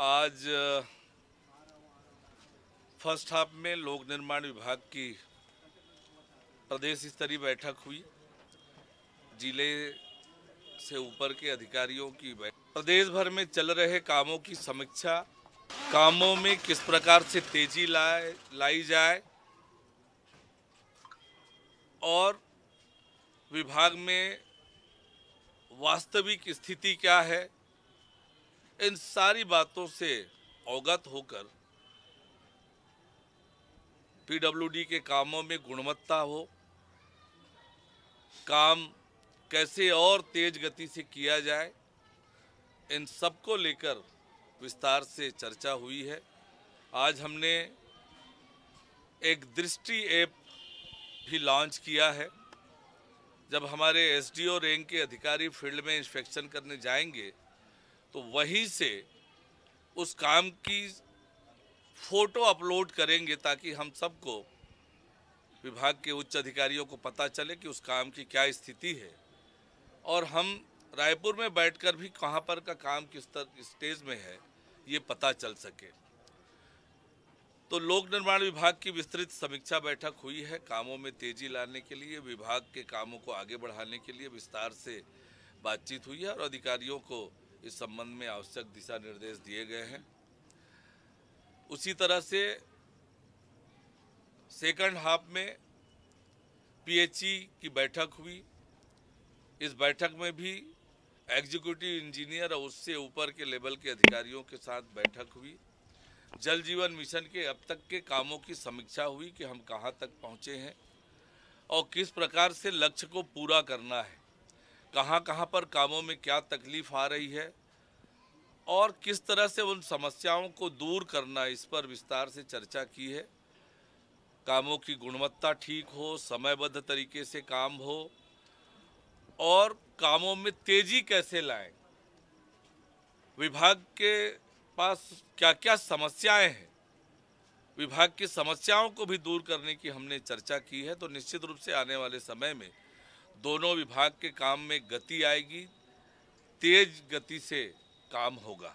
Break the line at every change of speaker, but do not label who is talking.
आज first half में लोक निर्माण विभाग की प्रदेश स्तरीय बैठक हुई जिले से ऊपर के अधिकारियों की बैठक प्रदेश भर में चल रहे कामों की समीक्षा कामों में किस प्रकार से तेजी लाए लाई जाए और विभाग में वास्तविक स्थिति क्या है इन सारी बातों से अवगत होकर पीडब्ल्यूडी के कामों में गुणवत्ता हो काम कैसे और तेज गति से किया जाए इन सबको लेकर विस्तार से चर्चा हुई है आज हमने एक दृष्टि ऐप भी लॉन्च किया है जब हमारे एसडीओ रैंक के अधिकारी फील्ड में इंस्पेक्शन करने जाएंगे तो वहीं से उस काम की फ़ोटो अपलोड करेंगे ताकि हम सबको विभाग के उच्च अधिकारियों को पता चले कि उस काम की क्या स्थिति है और हम रायपुर में बैठकर भी कहाँ पर का काम किस तरह स्टेज में है ये पता चल सके तो लोक निर्माण विभाग की विस्तृत समीक्षा बैठक हुई है कामों में तेजी लाने के लिए विभाग के कामों को आगे बढ़ाने के लिए विस्तार से बातचीत हुई है और अधिकारियों को इस संबंध में आवश्यक दिशा निर्देश दिए गए हैं उसी तरह से सेकंड हाफ में पीएचई की बैठक हुई इस बैठक में भी एग्जीक्यूटिव इंजीनियर और उससे ऊपर के लेवल के अधिकारियों के साथ बैठक हुई जल जीवन मिशन के अब तक के कामों की समीक्षा हुई कि हम कहाँ तक पहुँचे हैं और किस प्रकार से लक्ष्य को पूरा करना है कहाँ कहाँ पर कामों में क्या तकलीफ आ रही है और किस तरह से उन समस्याओं को दूर करना इस पर विस्तार से चर्चा की है कामों की गुणवत्ता ठीक हो समयबद्ध तरीके से काम हो और कामों में तेजी कैसे लाएं विभाग के पास क्या क्या समस्याएं हैं विभाग की समस्याओं को भी दूर करने की हमने चर्चा की है तो निश्चित रूप से आने वाले समय में दोनों विभाग के काम में गति आएगी तेज गति से काम होगा